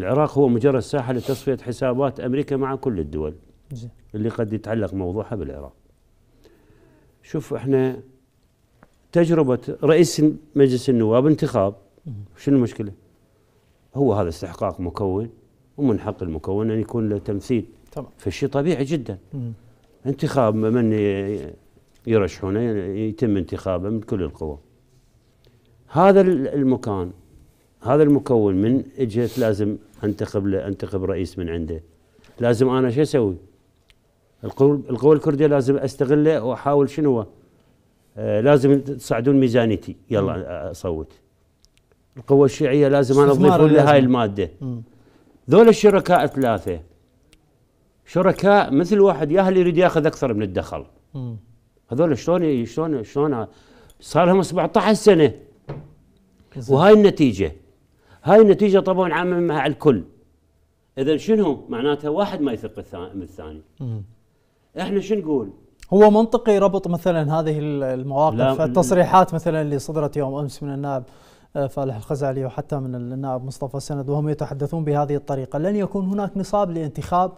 العراق هو مجرد ساحة لتصفية حسابات أمريكا مع كل الدول اللي قد يتعلق موضوعها بالعراق شوف احنا تجربة رئيس مجلس النواب انتخاب شنو المشكلة هو هذا استحقاق مكون ومن حق المكون أن يكون له تمثيل طبعا. فالشيء طبيعي جدا مم. انتخاب من يرشحونه يتم انتخابه من كل القوى هذا المكان هذا المكون من اجت لازم انتخب له انتخب رئيس من عنده لازم انا شو اسوي؟ القوى الكرديه لازم استغله واحاول شنو آه لازم تصعدون ميزانيتي يلا آه، اصوت القوى الشيعيه لازم انا اضيف لهاي هاي الماده ذول الشركاء الثلاثه شركاء مثل واحد ياهل يريد ياخذ اكثر من الدخل هذول شلون شلون شلون صار لهم 17 سنه وهاي النتيجه هاي النتيجه طبعا عامه مع الكل اذا شنو معناتها واحد ما يثق من الثاني احنا شو نقول هو منطقي ربط مثلا هذه المواقف التصريحات مثلا اللي صدرت يوم امس من النائب آه، فالح الخزعلي وحتى من النائب مصطفى السند وهم يتحدثون بهذه الطريقه لن يكون هناك نصاب لانتخاب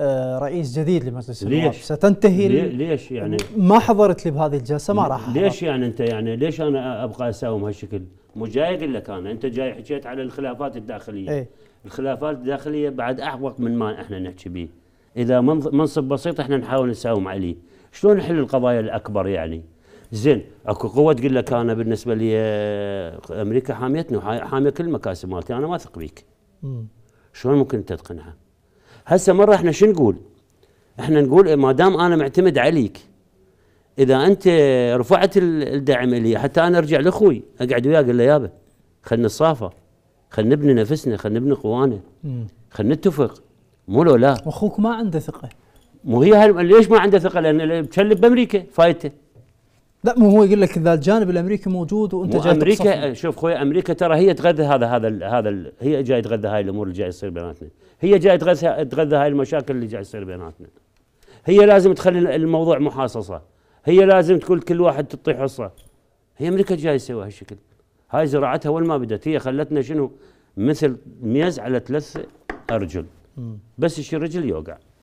آه، رئيس جديد لمجلس النواب ستنتهي ليش يعني ما حضرت لي بهذه الجلسه ما راح ليش يعني انت يعني ليش انا ابقى اساوم هالشكل؟ مو جاي اقول لك انا انت جاي حكيت على الخلافات الداخليه ايه؟ الخلافات الداخليه بعد احوق من ما احنا نحكي به اذا منصب بسيط احنا نحاول نساوم عليه شلون نحل القضايا الاكبر يعني؟ زين اكو قوه تقول لك انا بالنسبه لي آه، امريكا حاميتني وحاميه كل المكاسب مالتي انا ما اثق بيك. شلون ممكن انت تقنعها؟ هسه مره احنا شو نقول؟ احنا نقول ما دام انا معتمد عليك اذا انت رفعت الدعم لي حتى انا ارجع لاخوي اقعد وياه اقول له يابا خلنا نصافى خلنا نبني نفسنا خلنا نبني قوانا خلنا نتفق مو لو لا اخوك ما عنده ثقه مو هي ليش ما عنده ثقه لان تشلب بامريكا فايته لا مو هو يقول لك اذا الجانب الامريكي موجود وانت جاي امريكا شوف خويا امريكا ترى هي تغذى هذا هذا الـ هذا الـ هي جاي تغذى هاي الامور اللي جاي تصير بيناتنا هي جاي تغذى تغذى هاي المشاكل اللي جاي تصير بيناتنا هي لازم تخلي الموضوع محاصصه هي لازم تقول كل واحد تطيح حصه هي امريكا جاي تسوي هالشكل هاي زراعتها اول ما بدت هي خلتنا شنو مثل ميز على ثلاث ارجل بس الشي رجل يوقع